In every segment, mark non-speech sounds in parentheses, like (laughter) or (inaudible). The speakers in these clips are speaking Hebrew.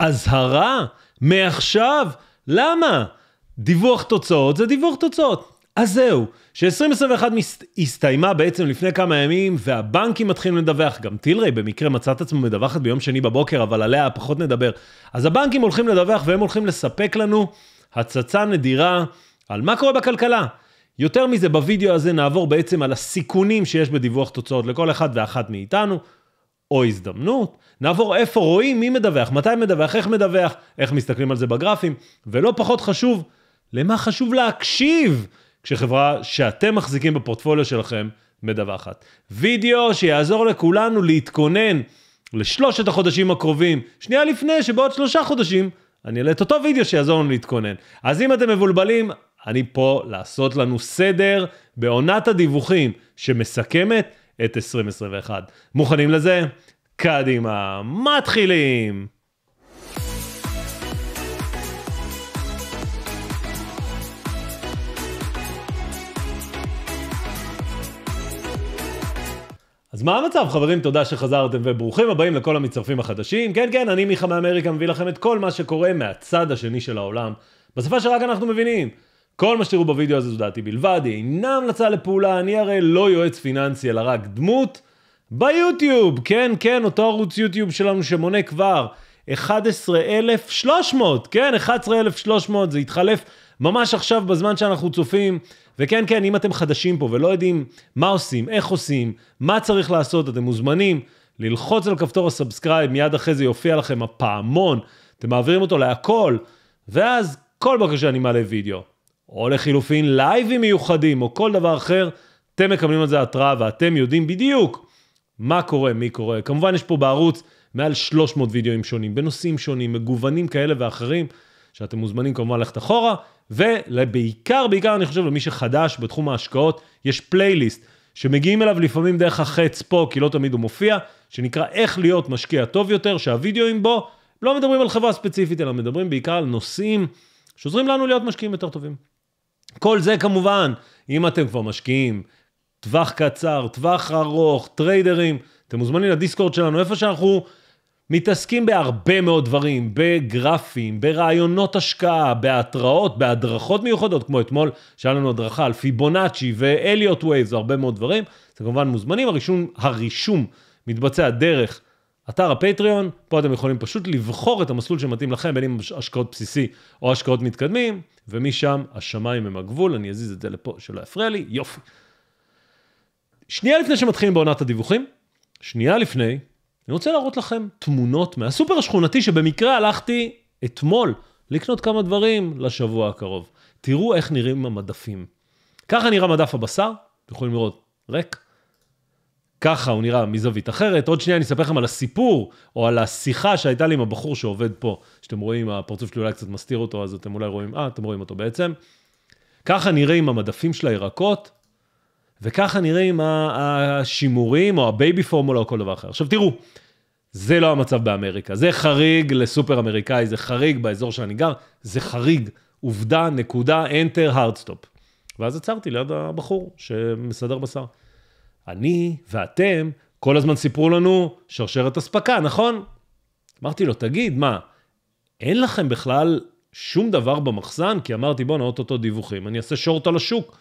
אזהרה מעכשיו? למה? דיווח תוצאות זה דיווח תוצאות. אז זהו, ש-2021 הסתיימה בעצם לפני כמה ימים, והבנקים מתחילים לדווח, גם טילרי במקרה מצא את עצמו מדווחת ביום שני בבוקר, אבל עליה פחות נדבר. אז הבנקים הולכים לדווח והם הולכים לספק לנו הצצה נדירה על מה קורה בכלכלה. יותר מזה, בווידאו הזה נעבור בעצם על הסיכונים שיש בדיווח תוצאות לכל אחד ואחת מאיתנו, או הזדמנות, נעבור איפה רואים, מי מדווח, מתי מדווח, איך מדווח, איך מסתכלים על זה בגרפים, ולא פחות חשוב, למה חשוב להקשיב כשחברה שאתם מחזיקים בפורטפוליו שלכם מדווחת. וידאו שיעזור לכולנו להתכונן לשלושת החודשים הקרובים, שנייה לפני שבעוד שלושה חודשים אני אעלה את אותו וידאו שיעזור לנו להתכונן. אז אם אתם מבולבלים, אני פה לעשות לנו סדר בעונת הדיווחים שמסכמת את 2021. מוכנים לזה? קדימה, מתחילים! אז מה המצב חברים? תודה שחזרתם וברוכים הבאים לכל המצטרפים החדשים. כן כן, אני מיכה מאמריקה מביא לכם את כל מה שקורה מהצד השני של העולם, בשפה שרק אנחנו מבינים. כל מה שתראו בווידאו הזה זו דעתי בלבד, היא אינה המלצה לפעולה, אני הרי לא יועץ פיננסי אלא רק דמות ביוטיוב, כן, כן, אותו ערוץ יוטיוב שלנו שמונה כבר 11,300, כן, 11,300, זה התחלף ממש עכשיו בזמן שאנחנו צופים, וכן, כן, אם אתם חדשים פה ולא יודעים מה עושים, איך עושים, מה צריך לעשות, אתם מוזמנים ללחוץ על כפתור הסאבסקרייב, מיד אחרי זה יופיע לכם הפעמון, אתם מעבירים אותו להכל, ואז כל בקשה אני מעלה וידאו. או לחילופין לייבים מיוחדים, או כל דבר אחר, אתם מקבלים על זה התראה ואתם יודעים בדיוק מה קורה, מי קורה. כמובן, יש פה בערוץ מעל 300 וידאוים שונים, בנושאים שונים, מגוונים כאלה ואחרים, שאתם מוזמנים כמובן ללכת אחורה, ובעיקר, בעיקר אני חושב למי שחדש בתחום ההשקעות, יש פלייליסט שמגיעים אליו לפעמים דרך החץ פה, כי לא תמיד הוא מופיע, שנקרא איך להיות משקיע טוב יותר, שהוידאוים בו לא מדברים על חברה ספציפית, אלא מדברים בעיקר על נושאים שעוזרים לנו להיות משקיעים יותר טובים. כל זה כמובן, אם אתם כבר משקיעים טווח קצר, טווח ארוך, טריידרים, אתם מוזמנים לדיסקורד שלנו, איפה שאנחנו מתעסקים בהרבה מאוד דברים, בגרפים, ברעיונות השקעה, בהתראות, בהדרכות מיוחדות, כמו אתמול, שהיה לנו הדרכה על פיבונאצ'י ואליוט ווייז, הרבה מאוד דברים. אתם כמובן מוזמנים, הרישום, הרישום מתבצע דרך אתר הפטריון, פה אתם יכולים פשוט לבחור את המסלול שמתאים לכם, בין אם השקעות בסיסי או השקעות מתקדמים, ומשם השמיים הם הגבול, אני אזיז את זה לפה שלא יפריע לי, יופי. שנייה לפני שמתחילים בעונת הדיווחים, שנייה לפני, אני רוצה להראות לכם תמונות מהסופר השכונתי שבמקרה הלכתי אתמול לקנות כמה דברים לשבוע הקרוב. תראו איך נראים המדפים. ככה נראה מדף הבשר, אתם יכולים לראות ריק. ככה הוא נראה מזווית אחרת. עוד שנייה אני אספר לכם על הסיפור, או על השיחה שהייתה לי עם הבחור שעובד פה, שאתם רואים, הפרצוף שלי אולי קצת מסתיר אותו, אז אתם אולי רואים, אה, אתם רואים אותו בעצם. ככה נראה עם המדפים של הירקות, וככה נראה עם השימורים, או הבייבי פורמולה, או כל דבר אחר. עכשיו תראו, זה לא המצב באמריקה. זה חריג לסופר אמריקאי, זה חריג באזור שאני גר, זה חריג. עובדה, נקודה, enter, hard stop. ואז עצרתי ליד הבחור שמסדר בשר. אני ואתם כל הזמן סיפרו לנו שרשרת אספקה, נכון? אמרתי לו, תגיד, מה, אין לכם בכלל שום דבר במחסן? כי אמרתי, בואנה, אותו דיווחים, אני אעשה שורט על השוק.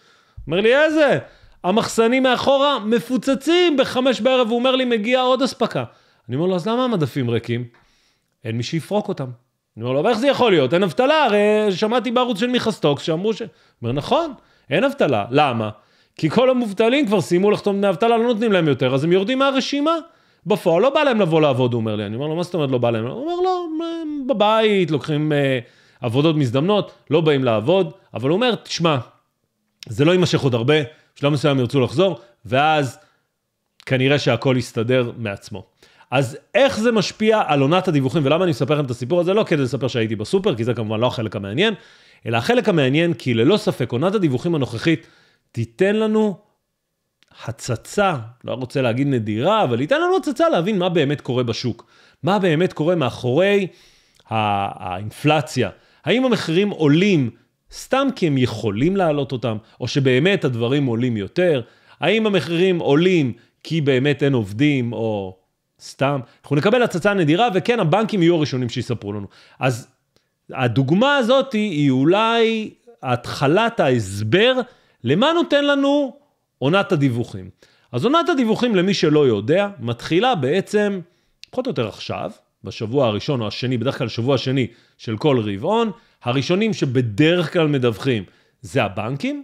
אומר לי, איזה? המחסנים מאחורה מפוצצים בחמש בערב, הוא אומר לי, מגיעה עוד אספקה. אני אומר לו, אז למה המדפים ריקים? אין מי שיפרוק אותם. אני אומר לו, ואיך זה יכול להיות? אין אבטלה, הרי שמעתי בערוץ של מיכה סטוקס שאמרו ש... הוא אומר, נכון, אין אבטלה, למה? כי כל המובטלים כבר סיימו לחתום דמי אבטלה, לא נותנים להם יותר, אז הם יורדים מהרשימה. בפועל לא בא להם לבוא לעבוד, הוא אומר לי. אני אומר לו, מה זאת אומרת לא בא להם? הוא אומר, לא, הם בבית, לוקחים אה, עבודות מזדמנות, לא באים לעבוד, אבל הוא אומר, תשמע, זה לא יימשך עוד הרבה, בשלב מסוים ירצו לחזור, ואז כנראה שהכל יסתדר מעצמו. אז איך זה משפיע על עונת הדיווחים, ולמה אני מספר לכם את הסיפור הזה? לא כדי לספר שהייתי בסופר, כי זה כמובן לא החלק המעניין, אלא החלק המעניין, כי ללא ספק עונת הדיווחים הנוכחית, תיתן לנו הצצה, לא רוצה להגיד נדירה, אבל ייתן לנו הצצה להבין מה באמת קורה בשוק. מה באמת קורה מאחורי האינפלציה. האם המחירים עולים סתם כי הם יכולים להעלות אותם, או שבאמת הדברים עולים יותר? האם המחירים עולים כי באמת אין עובדים, או סתם? אנחנו נקבל הצצה נדירה, וכן, הבנקים יהיו הראשונים שיספרו לנו. אז הדוגמה הזאת היא אולי התחלת ההסבר למה נותן לנו עונת הדיווחים? אז עונת הדיווחים, למי שלא יודע, מתחילה בעצם, פחות או יותר עכשיו, בשבוע הראשון או השני, בדרך כלל שבוע השני של כל רבעון, הראשונים שבדרך כלל מדווחים זה הבנקים,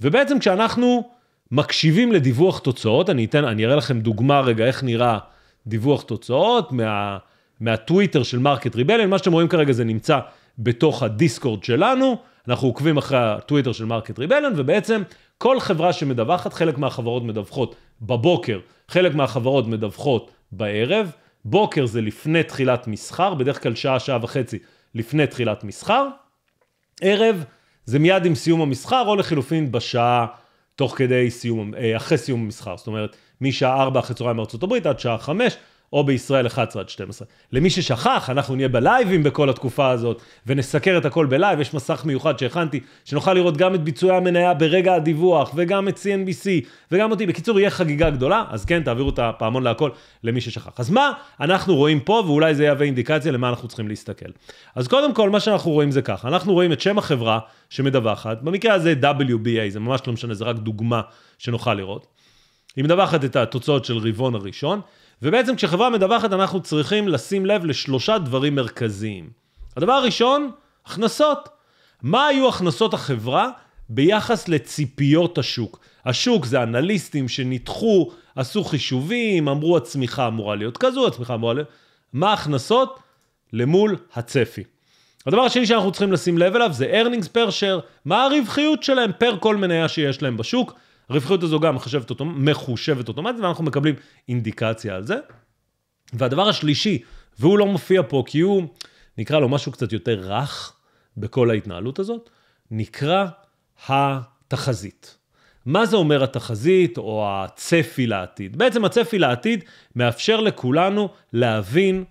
ובעצם כשאנחנו מקשיבים לדיווח תוצאות, אני אתן, אני אראה לכם דוגמה רגע איך נראה דיווח תוצאות מה, מהטוויטר של מרקט ריבליון, מה שאתם רואים כרגע זה נמצא בתוך הדיסקורד שלנו, אנחנו עוקבים אחרי הטוויטר של מרקט ריבלן, ובעצם כל חברה שמדווחת, חלק מהחברות מדווחות בבוקר, חלק מהחברות מדווחות בערב. בוקר זה לפני תחילת מסחר, בדרך כלל שעה, שעה וחצי לפני תחילת מסחר. ערב זה מיד עם סיום המסחר, או לחילופין בשעה תוך כדי סיום, אה, אחרי סיום המסחר. זאת אומרת, משעה 4 אחרי צהריים בארצות הברית עד שעה 5, או בישראל 11 עד 12. למי ששכח, אנחנו נהיה בלייבים בכל התקופה הזאת, ונסקר את הכל בלייב, יש מסך מיוחד שהכנתי, שנוכל לראות גם את ביצועי המניה ברגע הדיווח, וגם את CNBC, וגם אותי. בקיצור, יהיה חגיגה גדולה, אז כן, תעבירו את הפעמון להכל למי ששכח. אז מה אנחנו רואים פה, ואולי זה יהווה אינדיקציה למה אנחנו צריכים להסתכל. אז קודם כל, מה שאנחנו רואים זה ככה, אנחנו רואים את שם החברה שמדווחת, במקרה הזה WBA, זה ממש לא משנה, זה רק דוגמה שנוכל לראות. היא מדווחת את התוצאות של רבעון הראשון, ובעצם כשחברה מדווחת אנחנו צריכים לשים לב לשלושה דברים מרכזיים. הדבר הראשון, הכנסות. מה היו הכנסות החברה ביחס לציפיות השוק? השוק זה אנליסטים שניתחו, עשו חישובים, אמרו הצמיחה אמורה להיות כזו, הצמיחה אמורה להיות... מה ההכנסות למול הצפי. הדבר השני שאנחנו צריכים לשים לב אליו זה earnings per share, מה הרווחיות שלהם פר כל מניה שיש להם בשוק. הרווחיות הזו גם מחשבת אותו, מחושבת אוטומטית, ואנחנו מקבלים אינדיקציה על זה. והדבר השלישי, והוא לא מופיע פה כי הוא, נקרא לו משהו קצת יותר רך בכל ההתנהלות הזאת, נקרא התחזית. מה זה אומר התחזית או הצפי לעתיד? בעצם הצפי לעתיד מאפשר לכולנו להבין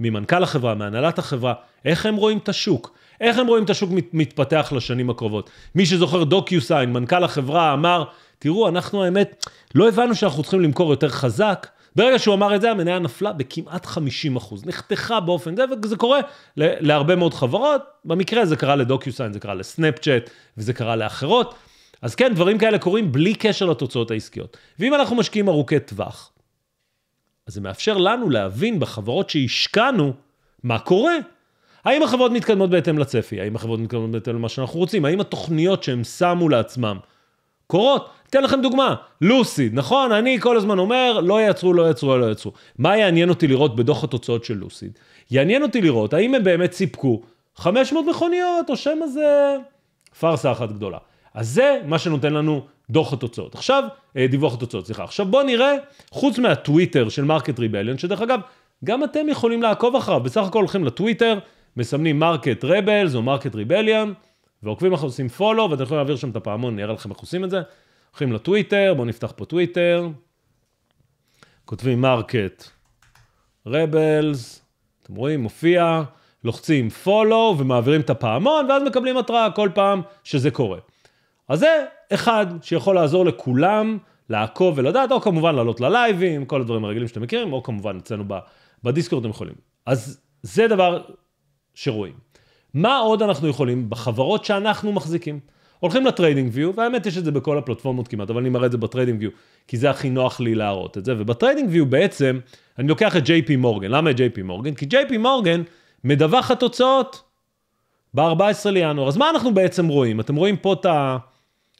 ממנכ"ל החברה, מהנהלת החברה, איך הם רואים את השוק, איך הם רואים את השוק מתפתח לשנים הקרובות. מי שזוכר, דוקיוסיין, מנכ"ל החברה, אמר, תראו, אנחנו האמת, לא הבנו שאנחנו צריכים למכור יותר חזק. ברגע שהוא אמר את זה, המניה נפלה בכמעט 50 אחוז. נחתכה באופן זה, וזה קורה להרבה מאוד חברות. במקרה זה קרה לדוקיוסיין, זה קרה לסנאפצ'אט, וזה קרה לאחרות. אז כן, דברים כאלה קורים בלי קשר לתוצאות העסקיות. ואם אנחנו משקיעים ארוכי טווח, אז זה מאפשר לנו להבין בחברות שהשקענו, מה קורה. האם החברות מתקדמות בהתאם לצפי? האם החברות מתקדמות בהתאם למה שאנחנו רוצים? האם התוכניות שהם שמו לעצמם קורות. אתן לכם דוגמה, לוסיד, נכון? אני כל הזמן אומר, לא יעצרו, לא יעצרו, לא יעצרו. מה יעניין אותי לראות בדוח התוצאות של לוסיד? יעניין אותי לראות האם הם באמת סיפקו 500 מכוניות, או שמא זה פארסה אחת גדולה. אז זה מה שנותן לנו דוח התוצאות. עכשיו, אה, דיווח התוצאות, סליחה. עכשיו בואו נראה, חוץ מהטוויטר של מרקט ריבליון, שדרך אגב, גם אתם יכולים לעקוב אחריו, בסך הכל הולכים לטוויטר, מסמנים מרקט רבלס או מרקט ריבליון, ועוקבים אנחנו עושים פולו, ואתם יכולים להעביר שם את הפעמון, אני אראה לכם איך עושים את זה. הולכים לטוויטר, בואו נפתח פה טוויטר. כותבים מרקט רבלס, אתם רואים, מופיע, לוחצים פולו ומעבירים את הפעמון, ואז מקבלים התראה כל פעם שזה קורה. אז זה אחד שיכול לעזור לכולם לעקוב ולדעת, או כמובן לעלות ללייבים, כל הדברים הרגילים שאתם מכירים, או כמובן אצלנו בדיסקורד אתם יכולים. אז זה דבר שרואים. מה עוד אנחנו יכולים בחברות שאנחנו מחזיקים? הולכים לטריידינג ויו, והאמת יש את זה בכל הפלטפורמות כמעט, אבל אני מראה את זה בטריידינג ויו, כי זה הכי נוח לי להראות את זה, ובטריידינג ויו בעצם, אני לוקח את JP מורגן, למה את JP מורגן? כי JP מורגן מדווח התוצאות ב-14 לינואר. אז מה אנחנו בעצם רואים? אתם רואים פה את, ה...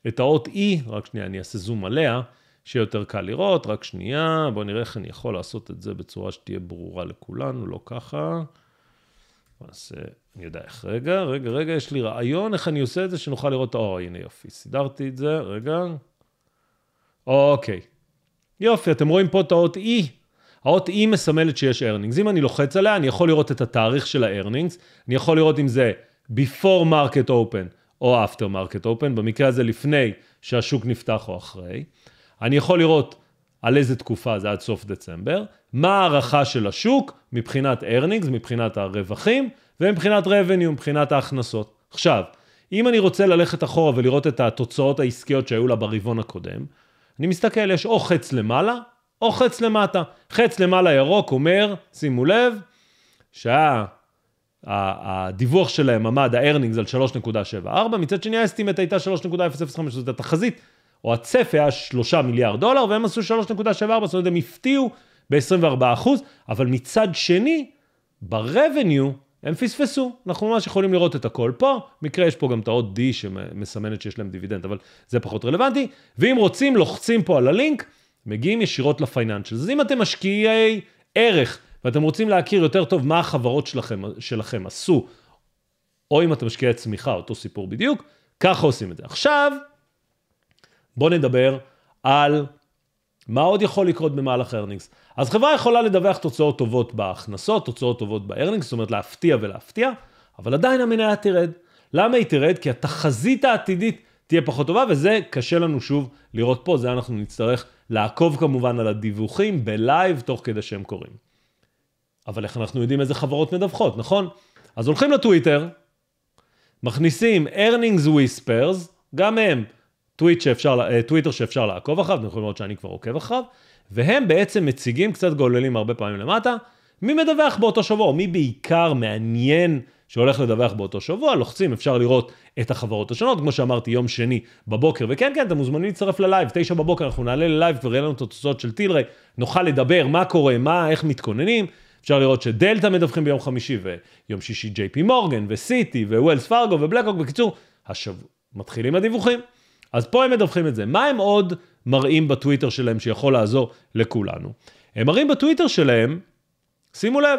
את האות E, רק שנייה, אני אעשה זום עליה, שיהיה יותר קל לראות, רק שנייה, בואו נראה איך אני יכול לעשות את זה בצורה שתהיה ברורה לכולנו, לא ככה. בוא נעשה, אני יודע איך, רגע, רגע, רגע, יש לי רעיון איך אני עושה את זה, שנוכל לראות, או, הנה יופי, סידרתי את זה, רגע. אוקיי. יופי, אתם רואים פה את האות E. האות E מסמלת שיש earnings. אם אני לוחץ עליה, אני יכול לראות את התאריך של ה-earnings, אני יכול לראות אם זה before market open או after market open, במקרה הזה לפני שהשוק נפתח או אחרי. אני יכול לראות על איזה תקופה זה עד סוף דצמבר, מה ההערכה של השוק מבחינת ארנינגס, מבחינת הרווחים, ומבחינת revenue, מבחינת ההכנסות. עכשיו, אם אני רוצה ללכת אחורה ולראות את התוצאות העסקיות שהיו לה ברבעון הקודם, אני מסתכל, יש או חץ למעלה, או חץ למטה. חץ למעלה ירוק אומר, שימו לב, שהדיווח שלהם עמד, ה-earnings על 3.74, מצד שני האסטימט הייתה 3.005, זאת התחזית או הצפי היה 3 מיליארד דולר, והם עשו 3.74, זאת אומרת, הם הפתיעו ב-24 אבל מצד שני, ברבניו, הם פספסו, אנחנו ממש יכולים לראות את הכל פה, מקרה יש פה גם את ה-OD שמסמנת שיש להם דיבידנד, אבל זה פחות רלוונטי, ואם רוצים לוחצים פה על הלינק, מגיעים ישירות לפייננשל. אז אם אתם משקיעי ערך ואתם רוצים להכיר יותר טוב מה החברות שלכם, שלכם עשו, או אם אתם משקיעי צמיחה, אותו סיפור בדיוק, ככה עושים את זה. עכשיו, בואו נדבר על מה עוד יכול לקרות במהלך הארנינגס. אז חברה יכולה לדווח תוצאות טובות בהכנסות, תוצאות טובות בארנינגס, זאת אומרת להפתיע ולהפתיע, אבל עדיין המניה תרד. למה היא תרד? כי התחזית העתידית תהיה פחות טובה, וזה קשה לנו שוב לראות פה, זה אנחנו נצטרך לעקוב כמובן על הדיווחים בלייב תוך כדי שהם קורים. אבל איך אנחנו יודעים איזה חברות מדווחות, נכון? אז הולכים לטוויטר, מכניסים earnings whispers, גם הם טוויט שאפשר, אה, טוויטר שאפשר לעקוב אחריו, אתם יכולים לראות שאני כבר עוקב אחריו, והם בעצם מציגים, קצת גוללים הרבה פעמים למטה, מי מדווח באותו שבוע, או מי בעיקר מעניין שהולך לדווח באותו שבוע, לוחצים, אפשר לראות את החברות השונות, כמו שאמרתי, יום שני בבוקר, וכן, כן, אתם מוזמנים להצטרף ללייב, תשע בבוקר אנחנו נעלה ללייב, כבר יהיה לנו את התוצאות של טילרי, נוכל לדבר מה קורה, מה, איך מתכוננים, אפשר לראות שדלתא מדווחים ביום חמישי, ויום שישי ג'יי פי מורגן, וסיטי, וווילס פארגו, ובלקוק, בקיצור, השבוע מתחילים הדיווחים. אז פה הם מדווחים את זה. מה הם עוד מראים בטוויטר שלהם שיכול לעזור לכולנו? הם מראים בטוויטר שלהם, שימו לב,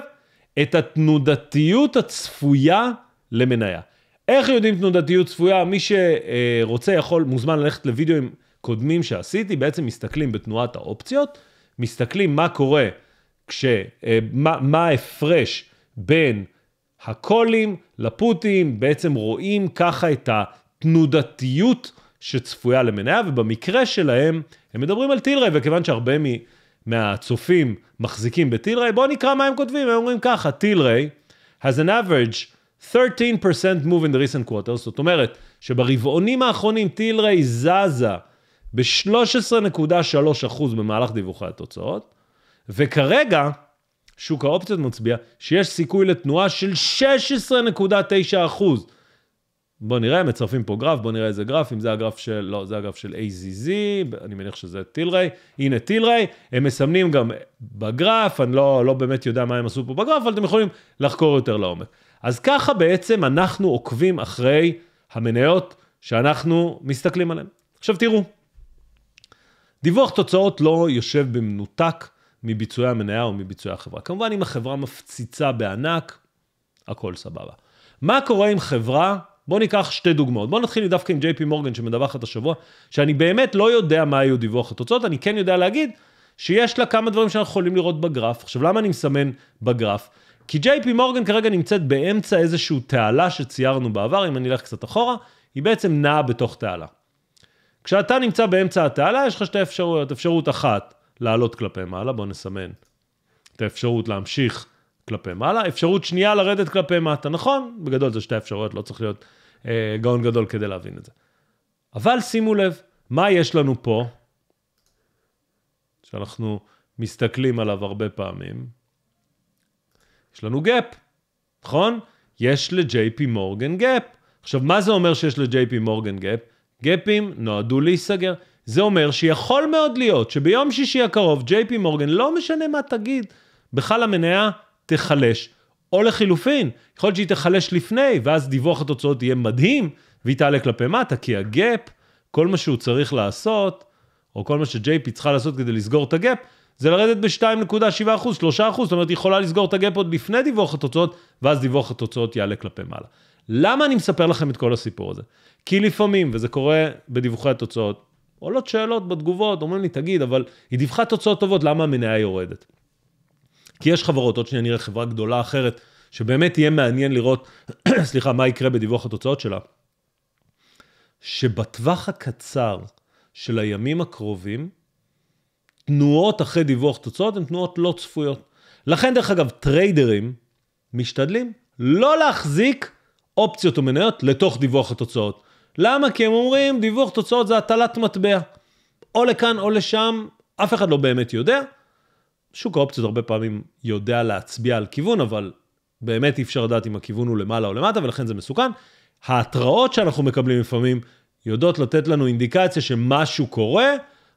את התנודתיות הצפויה למניה. איך יודעים תנודתיות צפויה? מי שרוצה יכול, מוזמן ללכת לוידאוים קודמים שעשיתי, בעצם מסתכלים בתנועת האופציות, מסתכלים מה קורה, כש, אה, מה, מה ההפרש בין הקולים לפוטים, בעצם רואים ככה את התנודתיות. שצפויה למניה, ובמקרה שלהם, הם מדברים על טילריי, וכיוון שהרבה מ... מהצופים מחזיקים בטילריי, בואו נקרא מה הם כותבים, הם אומרים ככה, טילריי has an average 13% move in the recent quarters, זאת אומרת שברבעונים האחרונים טילריי זזה ב-13.3% במהלך דיווחי התוצאות, וכרגע שוק האופציות מצביע שיש סיכוי לתנועה של 16.9 בוא נראה, מצרפים פה גרף, בוא נראה איזה גרף, אם זה הגרף של, לא, זה הגרף של AZZ, אני מניח שזה טילריי, הנה טילריי, הם מסמנים גם בגרף, אני לא, לא באמת יודע מה הם עשו פה בגרף, אבל אתם יכולים לחקור יותר לעומק. אז ככה בעצם אנחנו עוקבים אחרי המניות שאנחנו מסתכלים עליהן. עכשיו תראו, דיווח תוצאות לא יושב במנותק מביצועי המניה או מביצועי החברה. כמובן, אם החברה מפציצה בענק, הכל סבבה. מה קורה אם חברה בואו ניקח שתי דוגמאות. בואו נתחיל דווקא עם JP מורגן שמדווחת השבוע, שאני באמת לא יודע מה היו דיווח התוצאות, אני כן יודע להגיד שיש לה כמה דברים שאנחנו יכולים לראות בגרף. עכשיו, למה אני מסמן בגרף? כי JP מורגן כרגע נמצאת באמצע איזושהי תעלה שציירנו בעבר, אם אני אלך קצת אחורה, היא בעצם נעה בתוך תעלה. כשאתה נמצא באמצע התעלה, יש לך שתי אפשרויות. אפשרות אחת, לעלות כלפי מעלה, בואו נסמן את האפשרות להמשיך כלפי מעלה, אפשרות שנייה לרדת כלפי מטה, נכון? בגדול זה שתי אפשרויות, לא צריך להיות אה, גאון גדול כדי להבין את זה. אבל שימו לב, מה יש לנו פה, שאנחנו מסתכלים עליו הרבה פעמים? יש לנו gap, נכון? יש ל-JP מורגן gap. עכשיו, מה זה אומר שיש ל-JP מורגן gap? גפים נועדו להיסגר. זה אומר שיכול מאוד להיות שביום שישי הקרוב, JP מורגן, לא משנה מה תגיד, בכלל המניה תיחלש. או לחילופין, יכול להיות שהיא תחלש לפני, ואז דיווח התוצאות יהיה מדהים, והיא תעלה כלפי מטה, כי הגאפ, כל מה שהוא צריך לעשות, או כל מה שג'ייפי צריכה לעשות כדי לסגור את הגאפ, זה לרדת ב-2.7%, 3%, זאת אומרת, היא יכולה לסגור את הגאפ עוד לפני דיווח התוצאות, ואז דיווח התוצאות יעלה כלפי מעלה. למה אני מספר לכם את כל הסיפור הזה? כי לפעמים, וזה קורה בדיווחי התוצאות, עולות שאלות בתגובות, אומרים לי, תגיד, אבל היא דיווחה תוצאות טובות, למה המניה יורדת? כי יש חברות, עוד שניה נראה חברה גדולה אחרת, שבאמת יהיה מעניין לראות, (clears throat) סליחה, מה יקרה בדיווח התוצאות שלה. שבטווח הקצר של הימים הקרובים, תנועות אחרי דיווח תוצאות הן תנועות לא צפויות. לכן, דרך אגב, טריידרים משתדלים לא להחזיק אופציות ומניות לתוך דיווח התוצאות. למה? כי הם אומרים, דיווח תוצאות זה הטלת מטבע. או לכאן או לשם, אף אחד לא באמת יודע. שוק האופציות הרבה פעמים יודע להצביע על כיוון, אבל באמת אי אפשר לדעת אם הכיוון הוא למעלה או למטה, ולכן זה מסוכן. ההתראות שאנחנו מקבלים לפעמים יודעות לתת לנו אינדיקציה שמשהו קורה,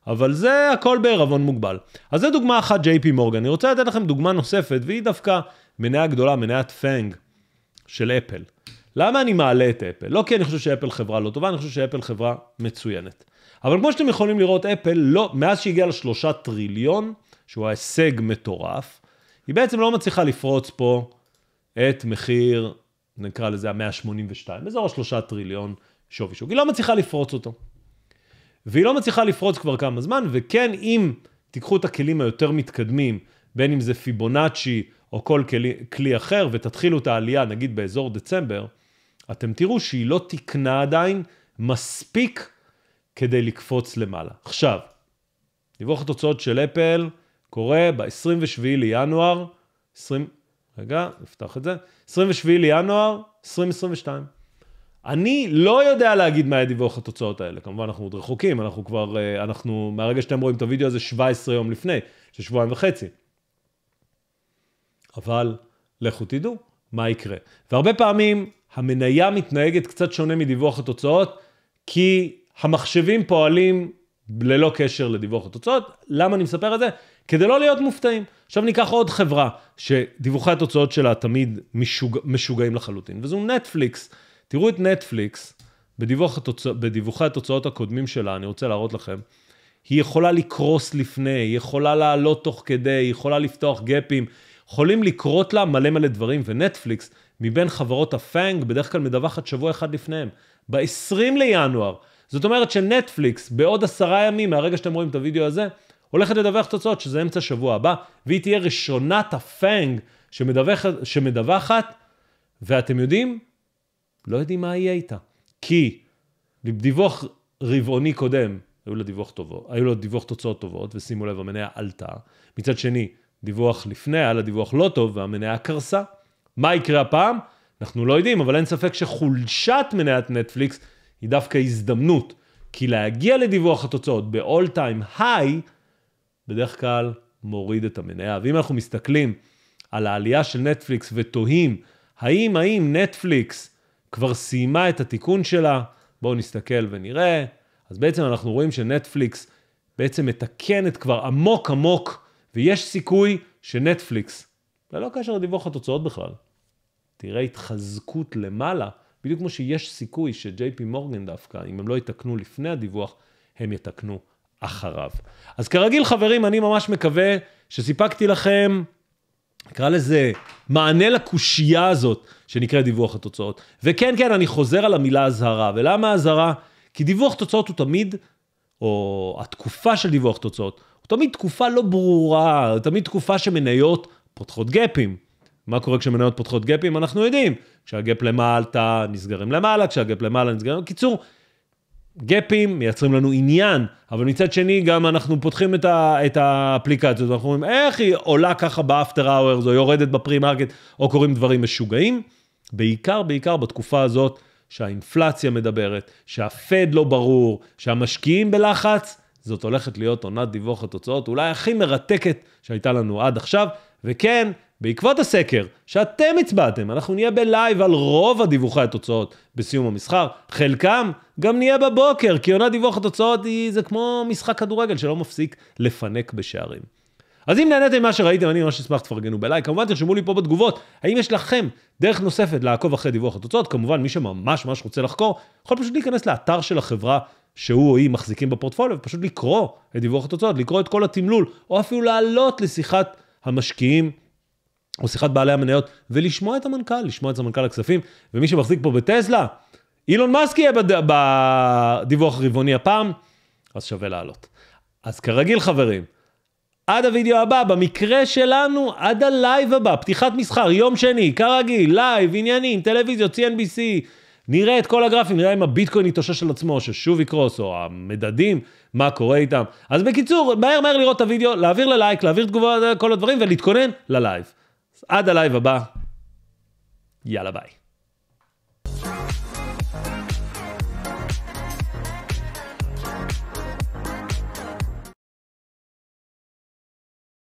אבל זה הכל בעירבון מוגבל. אז זו דוגמה אחת, JP מורגן. אני רוצה לתת לכם דוגמה נוספת, והיא דווקא מניה גדולה, מניית פאנג של אפל. למה אני מעלה את אפל? לא כי אני חושב שאפל חברה לא טובה, אני חושב שאפל חברה מצוינת. אבל כמו שאתם יכולים לראות, אפל, לא, מאז שהגיעה לשלושה טריליון, שהוא ההישג מטורף, היא בעצם לא מצליחה לפרוץ פה את מחיר, נקרא לזה ה-182, אזור השלושה טריליון שווי שוק. היא לא מצליחה לפרוץ אותו. והיא לא מצליחה לפרוץ כבר כמה זמן, וכן, אם תיקחו את הכלים היותר מתקדמים, בין אם זה פיבונאצ'י או כל כלי, כלי אחר, ותתחילו את העלייה, נגיד באזור דצמבר, אתם תראו שהיא לא תיקנה עדיין מספיק כדי לקפוץ למעלה. עכשיו, דיווח התוצאות של אפל, קורה ב-27 לינואר, 20, רגע, נפתח את זה, 27 לינואר 2022. אני לא יודע להגיד מה יהיה דיווח התוצאות האלה. כמובן, אנחנו עוד רחוקים, אנחנו כבר, אה, אנחנו, מהרגע שאתם רואים את הוידאו הזה, 17 יום לפני, של שבועיים וחצי. אבל לכו תדעו מה יקרה. והרבה פעמים המניה מתנהגת קצת שונה מדיווח התוצאות, כי המחשבים פועלים ללא קשר לדיווח התוצאות. למה אני מספר את זה? כדי לא להיות מופתעים. עכשיו ניקח עוד חברה, שדיווחי התוצאות שלה תמיד משוג... משוגעים לחלוטין, וזו נטפליקס. תראו את נטפליקס, בדיווח התוצ... בדיווחי התוצאות הקודמים שלה, אני רוצה להראות לכם, היא יכולה לקרוס לפני, היא יכולה לעלות תוך כדי, היא יכולה לפתוח גפים, יכולים לקרות לה מלא מלא דברים, ונטפליקס, מבין חברות הפאנג, בדרך כלל מדווחת שבוע אחד לפניהם, ב-20 לינואר. זאת אומרת שנטפליקס, בעוד עשרה ימים מהרגע שאתם רואים את הוידאו הזה, הולכת לדווח תוצאות שזה אמצע שבוע הבא, והיא תהיה ראשונת הפאנג שמדווחת, שמדווחת, ואתם יודעים? לא יודעים מה יהיה איתה. כי דיווח רבעוני קודם, היו לו דיווח, טוב, היו לו דיווח תוצאות טובות, ושימו לב, המניה עלתה. מצד שני, דיווח לפני, היה לה דיווח לא טוב, והמניה קרסה. מה יקרה הפעם? אנחנו לא יודעים, אבל אין ספק שחולשת מניית נטפליקס היא דווקא הזדמנות. כי להגיע לדיווח התוצאות ב-all time high בדרך כלל מוריד את המניה. ואם אנחנו מסתכלים על העלייה של נטפליקס ותוהים, האם, האם נטפליקס כבר סיימה את התיקון שלה? בואו נסתכל ונראה. אז בעצם אנחנו רואים שנטפליקס בעצם מתקנת כבר עמוק עמוק, ויש סיכוי שנטפליקס, ללא קשר לדיווח התוצאות בכלל, תראה התחזקות למעלה, בדיוק כמו שיש סיכוי ש-JP מורגן דווקא, אם הם לא יתקנו לפני הדיווח, הם יתקנו אחריו. אז כרגיל, חברים, אני ממש מקווה שסיפקתי לכם, נקרא לזה, מענה לקושייה הזאת שנקרא דיווח התוצאות. וכן, כן, אני חוזר על המילה אזהרה. ולמה אזהרה? כי דיווח תוצאות הוא תמיד, או התקופה של דיווח תוצאות, הוא תמיד תקופה לא ברורה, הוא תמיד תקופה שמניות פותחות גפים. מה קורה כשמניות פותחות גפים? אנחנו יודעים. כשהגפ למעלה, נסגרים למעלה, כשהגפ למעלה נסגרים... בקיצור, גפים, מייצרים לנו עניין, אבל מצד שני גם אנחנו פותחים את, ה, את האפליקציות, אנחנו אומרים, איך היא עולה ככה באפטר האוורס, או יורדת בפרי מרקט, או קורים דברים משוגעים. בעיקר, בעיקר בתקופה הזאת שהאינפלציה מדברת, שהפד לא ברור, שהמשקיעים בלחץ, זאת הולכת להיות עונת דיווח התוצאות אולי הכי מרתקת שהייתה לנו עד עכשיו, וכן, בעקבות הסקר שאתם הצבעתם, אנחנו נהיה בלייב על רוב הדיווחי התוצאות בסיום המסחר. חלקם גם נהיה בבוקר, כי עונת דיווח התוצאות היא, זה כמו משחק כדורגל שלא מפסיק לפנק בשערים. אז אם נהניתם ממה שראיתם, אני ממש אשמח שתפרגנו בלייק. כמובן, תרשמו לי פה בתגובות, האם יש לכם דרך נוספת לעקוב אחרי דיווח התוצאות? כמובן, מי שממש ממש רוצה לחקור, יכול פשוט להיכנס לאתר של החברה שהוא או היא מחזיקים בפורטפוליו, ופשוט לקרוא את דיווח התוצאות, לקרוא את כל התמלול, או אפילו לעלות לשיחת המשקיעים או שיחת בעלי המניות, ולשמוע את המנכ"ל, לשמוע את סמנכ"ל הכספים, ומי שמחזיק פה בטסלה, אילון מאסק יהיה בד... בדיווח הרבעוני הפעם, אז שווה לעלות. אז כרגיל חברים, עד הוידאו הבא, במקרה שלנו, עד הלייב הבא, פתיחת מסחר, יום שני, כרגיל, לייב, עניינים, טלוויזיות, CNBC, נראה את כל הגרפים, נראה אם הביטקוין יתאושש על עצמו, ששוב יקרוס, או המדדים, מה קורה איתם. אז בקיצור, מהר מהר לראות את הוידאו, להעביר ללייק, להעביר תגובה, כל הדברים, ולהתכונן ללייב. עד הלייב הבא, יאללה ביי.